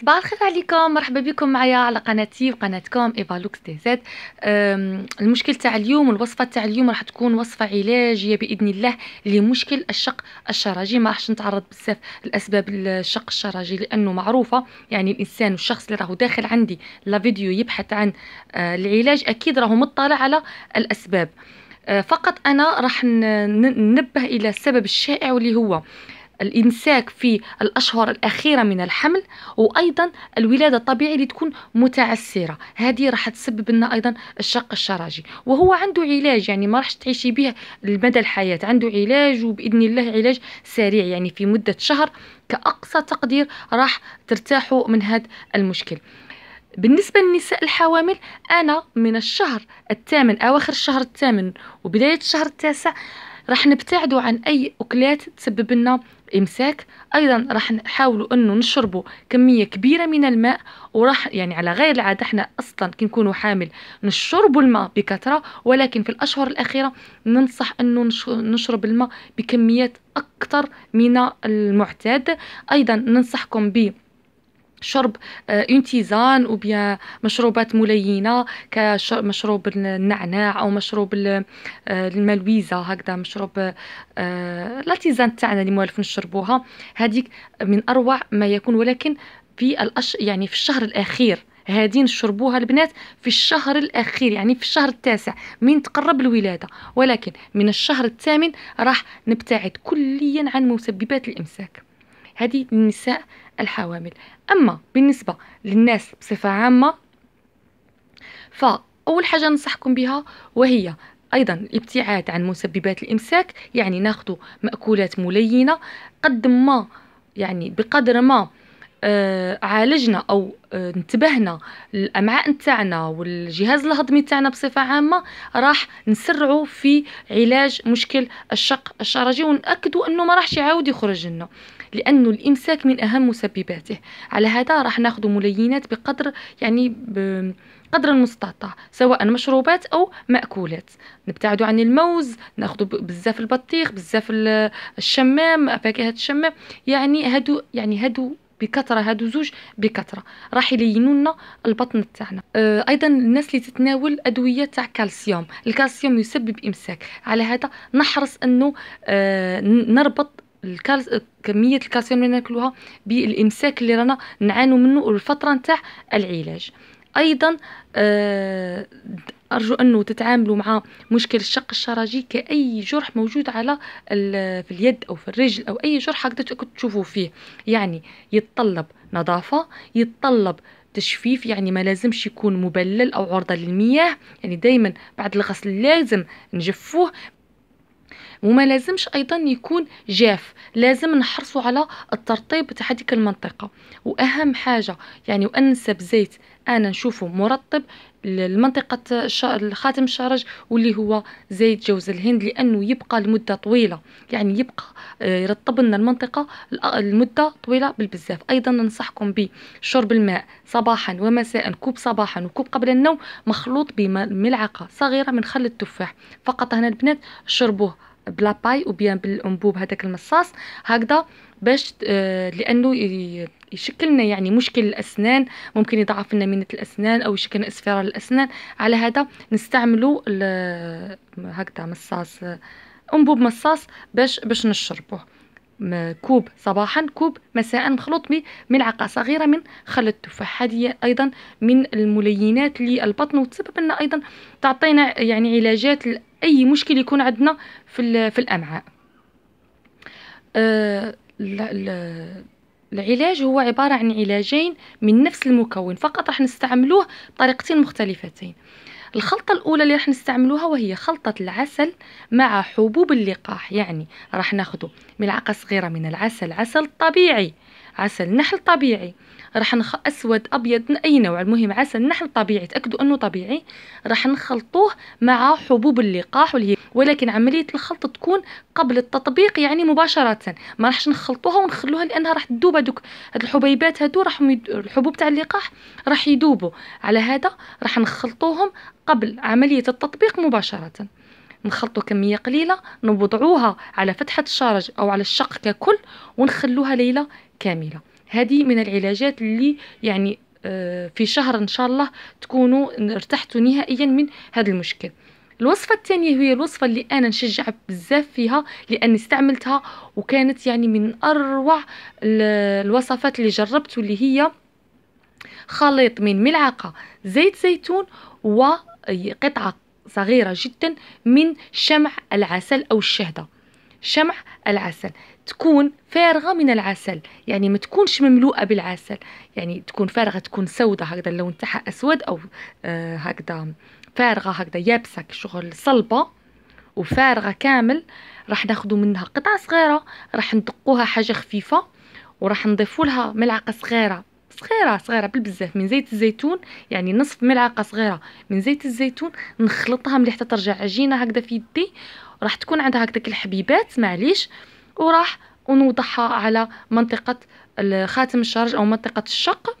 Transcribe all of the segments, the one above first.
صباح الخير عليكم مرحبا بكم معايا على قناتي وقناتكم ايفا لوكس تي زد المشكل تاع اليوم والوصفه تاع اليوم راح تكون وصفه علاجيه باذن الله لمشكل الشق الشراجي ما راحش نتعرض بزاف لاسباب الشق الشراجي لانه معروفه يعني الانسان والشخص اللي راهو داخل عندي لا فيديو يبحث عن آه، العلاج اكيد راهو مطلع على الاسباب آه، فقط انا راح ننبه الى السبب الشائع واللي هو الإمساك في الأشهر الأخيرة من الحمل وأيضا الولادة الطبيعية اللي تكون متعسرة هذه راح تسبب لنا أيضا الشق الشراجي وهو عنده علاج يعني ما راحش تعيشي به مدى الحياة عنده علاج وبإذن الله علاج سريع يعني في مدة شهر كأقصى تقدير راح ترتاحوا من هذا المشكل بالنسبة للنساء الحوامل أنا من الشهر الثامن أواخر الشهر الثامن وبداية الشهر التاسع راح نبتعدوا عن أي أكلات تسبب لنا امساك ايضا راح نحاولوا انه نشربوا كميه كبيره من الماء وراح يعني على غير العاده احنا اصلا كي نكونوا حامل نشربوا الماء بكثره ولكن في الاشهر الاخيره ننصح انه نشرب الماء بكميات اكثر من المعتاد ايضا ننصحكم ب شرب انتزان او بيان مشروبات ملينه كمشروب النعناع او مشروب آه، الملويزه هكذا مشروب آه، لاتيزان تاعنا اللي موالف نشربوها هذيك من اروع ما يكون ولكن في الأش... يعني في الشهر الاخير هادي نشربوها البنات في الشهر الاخير يعني في الشهر التاسع من تقرب الولاده ولكن من الشهر الثامن راح نبتعد كليا عن مسببات الامساك هذه النساء الحوامل أما بالنسبة للناس بصفة عامة فأول حاجة ننصحكم بها وهي ايضا الابتعاد عن مسببات الامساك يعني ناخذ ماكولات ملينه قد ما يعني بقدر ما آه عالجنا او آه انتبهنا الامعاء نتاعنا والجهاز الهضمي نتاعنا بصفه عامه راح نسرعوا في علاج مشكل الشق الشرجي ونأكدوا انه ما راحش يعاود يخرج لنا لأن الإمساك من أهم مسبباته على هذا راح ناخذ ملينات بقدر يعني قدر المستطاع سواء مشروبات أو مأكولات نبتعدوا عن الموز ناخذوا بزاف البطيخ بزاف الشمام فاكهة الشمام يعني هادو يعني هادو بكثره هادو زوج بكثره راح يلينوا لنا البطن تاعنا أه ايضا الناس اللي تتناول ادويه تاع كالسيوم الكالسيوم يسبب امساك على هذا نحرص انه أه نربط الكالس... كميه الكالسيوم اللي ناكلوها بالامساك اللي رانا نعانو منه والفتره نتاع العلاج ايضا آه ارجو انه تتعاملوا مع مشكل الشق الشراجي كاي جرح موجود على في اليد او في الرجل او اي جرح هكذا تشوفوا فيه يعني يتطلب نظافه يتطلب تجفيف يعني ما لازمش يكون مبلل او عرضه للمياه يعني دائما بعد الغسل لازم نجفوه وما لازمش ايضا يكون جاف لازم نحرصوا على الترطيب تاع هذيك المنطقه واهم حاجه يعني وانسب زيت انا نشوفه مرطب لمنطقة خاتم الشرج واللي هو زيت جوز الهند لأنه يبقى لمدة طويلة يعني يبقى آه، يرطب لنا المنطقة آه، لمدة طويلة بالبزاف أيضا ننصحكم بشرب الماء صباحا ومساء كوب صباحا وكوب قبل النوم مخلوط بملعقة صغيرة من خل التفاح فقط هنا البنات شربوه بلا باي او بيان بالانبوب هذاك المصاص هكذا باش آه، لانه يشكل لنا يعني مشكل الاسنان ممكن يضعف لنا مينه الاسنان او يشكل اصفرار الاسنان على هذا نستعملوا هكذا مصاص انبوب مصاص باش باش نشربوه كوب صباحا كوب مساء مخلوط بملعقه صغيره من خل التفاح هذه ايضا من الملينات للبطن وتسبب لنا ايضا تعطينا يعني علاجات لاي مشكل يكون عندنا في في الامعاء آه، العلاج هو عبارة عن علاجين من نفس المكون فقط راح نستعملوه بطريقتين مختلفتين الخلطة الأولى اللي راح نستعملوها وهي خلطة العسل مع حبوب اللقاح يعني راح ناخدو ملعقة صغيرة من العسل عسل طبيعي عسل نحل طبيعي راح نخ... اسود ابيض اي نوع المهم عسل نحل طبيعي تاكدوا انه طبيعي راح نخلطوه مع حبوب اللقاح واللي ولكن عمليه الخلط تكون قبل التطبيق يعني مباشره ما راحش نخلطوها ونخلوها لانها راح تذوب هذوك هاد الحبيبات هادو راح يد... الحبوب تاع اللقاح راح يذوبوا على هذا راح نخلطوهم قبل عمليه التطبيق مباشره نخلطوا كميه قليله نوضعوها على فتحه الشارج او على الشق ككل ونخلوها ليله كامله هذه من العلاجات اللي يعني آه، في شهر ان شاء الله تكونوا ارتحتوا نهائيا من هذا المشكل الوصفه الثانيه هي الوصفه اللي انا نشجع بزاف فيها لاني استعملتها وكانت يعني من اروع الوصفات اللي جربت واللي هي خليط من ملعقه زيت زيتون وقطعه صغيره جدا من شمع العسل او الشهده شمع العسل تكون فارغة من العسل يعني ما تكونش مملوءة بالعسل يعني تكون فارغة تكون سودة هكذا اللون تاعها أسود أو آه هكذا فارغة هكذا يابسة شغل صلبة وفارغة كامل راح ناخدو منها قطعة صغيرة راح ندقوها حاجة خفيفة وراح نضيفوا لها ملعقة صغيرة صغيرة صغيرة بالبزاف من زيت الزيتون يعني نصف ملعقة صغيرة من زيت الزيتون نخلطها مليح حتى ترجع عجينة هكذا في يدي راح تكون عندها هكذاك الحبيبات معليش وراح ونوضعها على منطقة خاتم الشرج أو منطقة الشق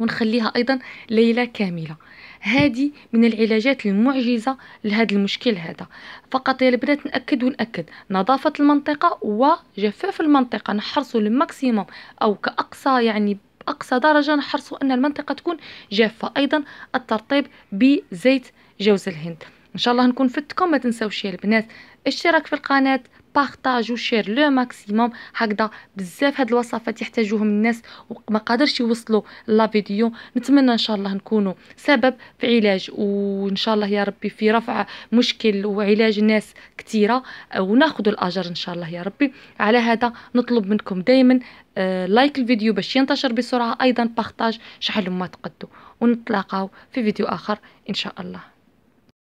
ونخليها أيضا ليلة كاملة هذه من العلاجات المعجزة لهذا المشكل هذا فقط يا البنات نأكد ونأكد نظافة المنطقة وجفاف المنطقة نحرصوا للماكسيموم أو كأقصى يعني بأقصى درجة نحرصوا أن المنطقة تكون جافة أيضا الترطيب بزيت جوز الهند ان شاء الله نكون فدتكم ما تنسوا يا البنات اشترك في القناه بارطاجو شير لو ماكسيموم هكذا بزاف هاد الوصفات يحتاجوهم الناس وما قادرش يوصلوا لا فيديو نتمنى ان شاء الله نكونوا سبب في علاج وان شاء الله يا ربي في رفع مشكل وعلاج ناس كثيره وناخذوا الاجر ان شاء الله يا ربي على هذا نطلب منكم دائما لايك الفيديو باش ينتشر بسرعه ايضا بارطاج شحال ما تقدوا ونتلاقاو في فيديو اخر ان شاء الله